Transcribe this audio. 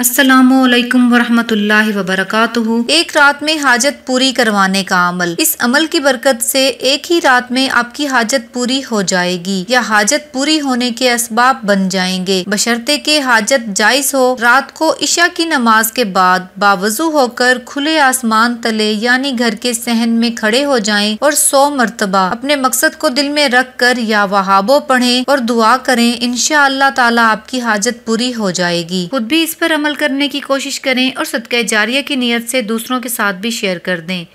असलकम वरहमतुल्लाहि वबरकातुहु एक रात में हाजत पूरी करवाने का अमल इस अमल की बरकत से एक ही रात में आपकी हाजत पूरी हो जाएगी या हाजत पूरी होने के इसबाब बन जाएंगे बशर्ते के हाजत जायज हो रात को इशा की नमाज के बाद बावजू होकर खुले आसमान तले यानी घर के सहन में खड़े हो जाएं और सौ मरतबा अपने मकसद को दिल में रख कर या वहाबो पढ़े और दुआ करें इनशा अल्लाह तला आपकी हाजत पूरी हो जाएगी खुद भी इस पर अमल करने की कोशिश करें और सदक जारिया की नीयत से दूसरों के साथ भी शेयर कर दें